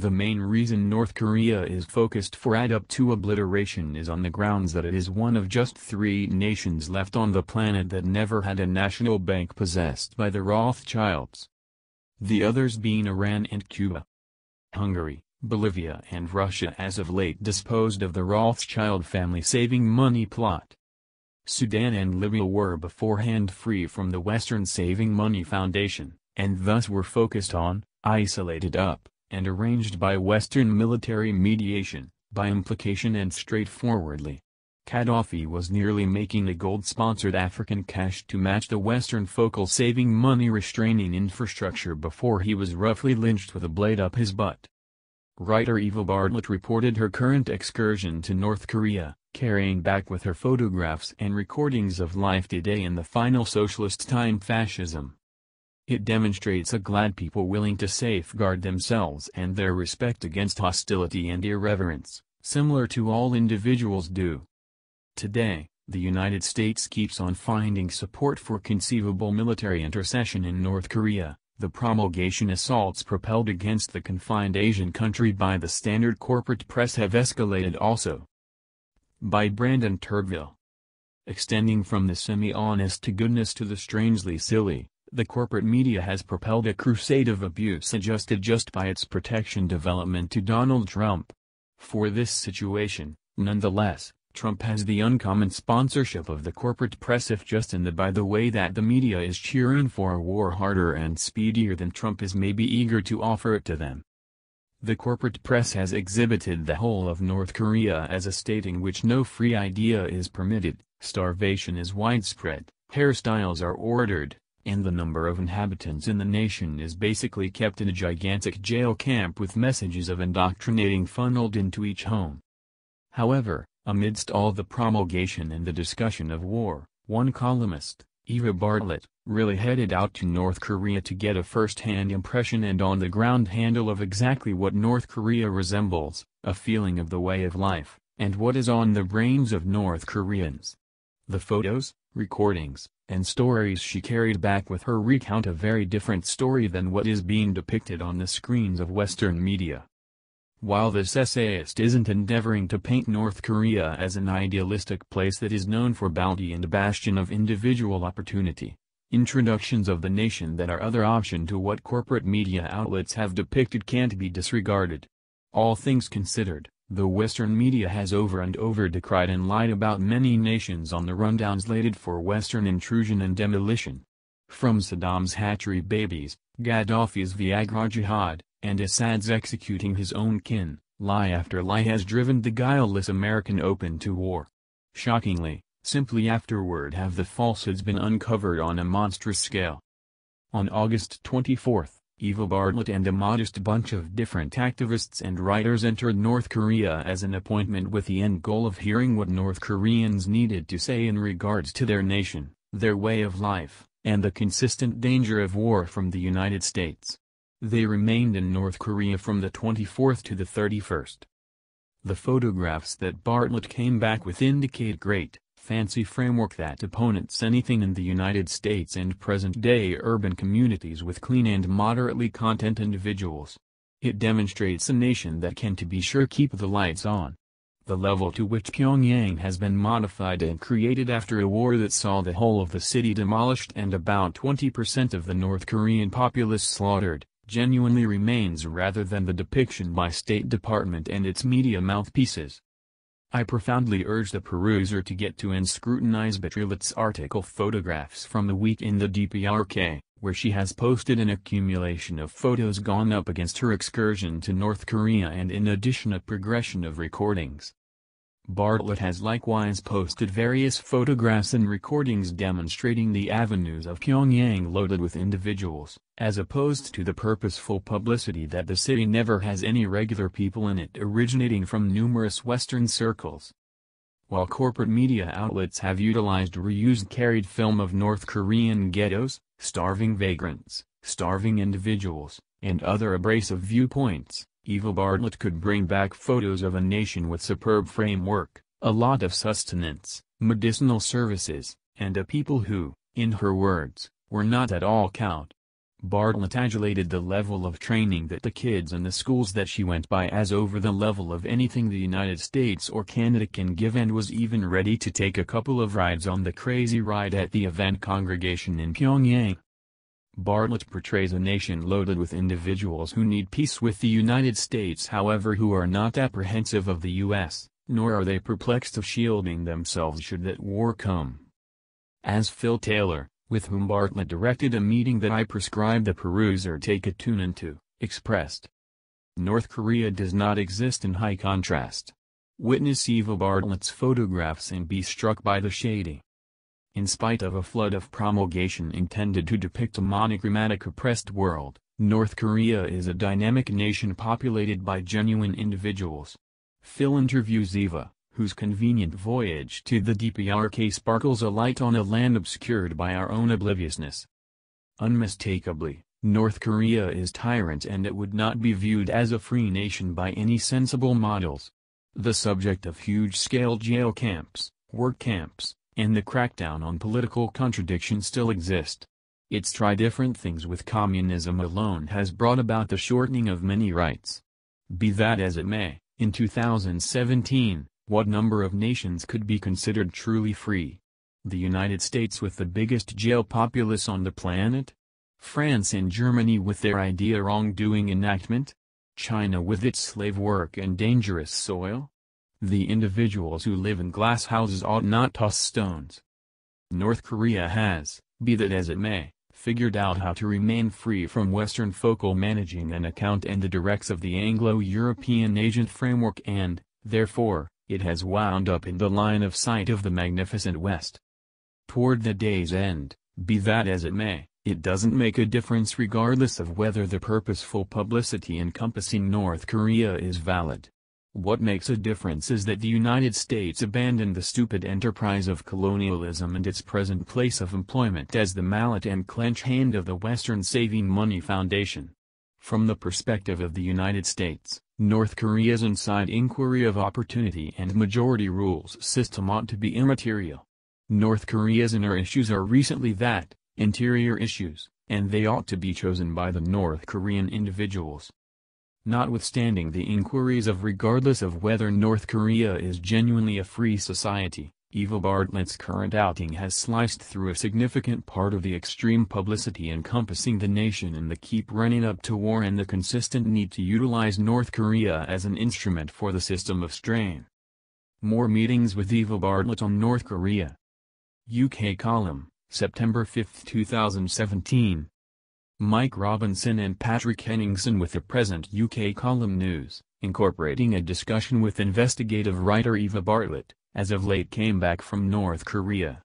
The main reason North Korea is focused for add up to obliteration is on the grounds that it is one of just three nations left on the planet that never had a national bank possessed by the Rothschilds. The others being Iran and Cuba. Hungary, Bolivia and Russia as of late disposed of the Rothschild family saving money plot. Sudan and Libya were beforehand free from the Western Saving Money Foundation, and thus were focused on, isolated up and arranged by Western military mediation, by implication and straightforwardly. Qaddafi was nearly making a gold-sponsored African cash to match the Western focal saving money restraining infrastructure before he was roughly lynched with a blade up his butt. Writer Eva Bartlett reported her current excursion to North Korea, carrying back with her photographs and recordings of life today in the final socialist time fascism. It demonstrates a glad people willing to safeguard themselves and their respect against hostility and irreverence, similar to all individuals do. Today, the United States keeps on finding support for conceivable military intercession in North Korea, the promulgation assaults propelled against the confined Asian country by the standard corporate press have escalated also. By Brandon Turdville Extending from the semi-honest to goodness to the strangely silly, the corporate media has propelled a crusade of abuse adjusted just by its protection development to Donald Trump. For this situation, nonetheless, Trump has the uncommon sponsorship of the corporate press if just in the by the way that the media is cheering for a war harder and speedier than Trump is maybe eager to offer it to them. The corporate press has exhibited the whole of North Korea as a state in which no free idea is permitted, starvation is widespread, hairstyles are ordered, and the number of inhabitants in the nation is basically kept in a gigantic jail camp with messages of indoctrinating funneled into each home. However, amidst all the promulgation and the discussion of war, one columnist, Eva Bartlett, really headed out to North Korea to get a first-hand impression and on-the-ground handle of exactly what North Korea resembles, a feeling of the way of life, and what is on the brains of North Koreans. The photos, recordings, and stories she carried back with her recount a very different story than what is being depicted on the screens of Western media. While this essayist isn't endeavoring to paint North Korea as an idealistic place that is known for bounty and bastion of individual opportunity, introductions of the nation that are other option to what corporate media outlets have depicted can't be disregarded. All things considered, the Western media has over and over decried and lied about many nations on the rundowns slated for Western intrusion and demolition. From Saddam's hatchery babies, Gaddafi's Viagra jihad, and Assad's executing his own kin, lie after lie has driven the guileless American open to war. Shockingly, simply afterward have the falsehoods been uncovered on a monstrous scale. On August 24, Eva Bartlett and a modest bunch of different activists and writers entered North Korea as an appointment with the end goal of hearing what North Koreans needed to say in regards to their nation, their way of life, and the consistent danger of war from the United States. They remained in North Korea from the 24th to the 31st. The photographs that Bartlett came back with indicate great, fancy framework that opponents anything in the United States and present-day urban communities with clean and moderately content individuals. It demonstrates a nation that can to be sure keep the lights on. The level to which Pyongyang has been modified and created after a war that saw the whole of the city demolished and about 20% of the North Korean populace slaughtered, genuinely remains rather than the depiction by State Department and its media mouthpieces. I profoundly urge the peruser to get to and scrutinize Betrilet's article Photographs from the Week in the DPRK, where she has posted an accumulation of photos gone up against her excursion to North Korea and in addition a progression of recordings, Bartlett has likewise posted various photographs and recordings demonstrating the avenues of Pyongyang loaded with individuals, as opposed to the purposeful publicity that the city never has any regular people in it originating from numerous Western circles. While corporate media outlets have utilized reused carried film of North Korean ghettos, starving vagrants, starving individuals, and other abrasive viewpoints, Eva Bartlett could bring back photos of a nation with superb framework, a lot of sustenance, medicinal services, and a people who, in her words, were not at all cowed. Bartlett adulated the level of training that the kids in the schools that she went by as over the level of anything the United States or Canada can give and was even ready to take a couple of rides on the crazy ride at the event congregation in Pyongyang, Bartlett portrays a nation loaded with individuals who need peace with the United States however who are not apprehensive of the U.S., nor are they perplexed of shielding themselves should that war come. As Phil Taylor, with whom Bartlett directed a meeting that I prescribed the peruser take a tune into, expressed. North Korea does not exist in high contrast. Witness Eva Bartlett's photographs and be struck by the shading in spite of a flood of promulgation intended to depict a monochromatic oppressed world, North Korea is a dynamic nation populated by genuine individuals. Phil interviews Eva, whose convenient voyage to the DPRK sparkles a light on a land obscured by our own obliviousness. Unmistakably, North Korea is tyrant and it would not be viewed as a free nation by any sensible models. The subject of huge-scale jail camps, work camps, and the crackdown on political contradiction still exist. It's try different things with communism alone has brought about the shortening of many rights. Be that as it may, in 2017, what number of nations could be considered truly free? The United States with the biggest jail populace on the planet? France and Germany with their idea wrongdoing enactment? China with its slave work and dangerous soil? The individuals who live in glass houses ought not toss stones. North Korea has, be that as it may, figured out how to remain free from Western focal managing an account and the directs of the Anglo-European agent framework and, therefore, it has wound up in the line of sight of the magnificent West. Toward the day's end, be that as it may, it doesn't make a difference regardless of whether the purposeful publicity encompassing North Korea is valid. What makes a difference is that the United States abandoned the stupid enterprise of colonialism and its present place of employment as the mallet and clench hand of the Western Saving Money Foundation. From the perspective of the United States, North Korea's inside inquiry of opportunity and majority rules system ought to be immaterial. North Korea's inner issues are recently that, interior issues, and they ought to be chosen by the North Korean individuals notwithstanding the inquiries of regardless of whether North Korea is genuinely a free society, Eva Bartlett's current outing has sliced through a significant part of the extreme publicity encompassing the nation and the keep running up to war and the consistent need to utilize North Korea as an instrument for the system of strain. More meetings with Eva Bartlett on North Korea. UK column, September 5, 2017. Mike Robinson and Patrick Henningsen with the present UK column News, incorporating a discussion with investigative writer Eva Bartlett, as of late came back from North Korea.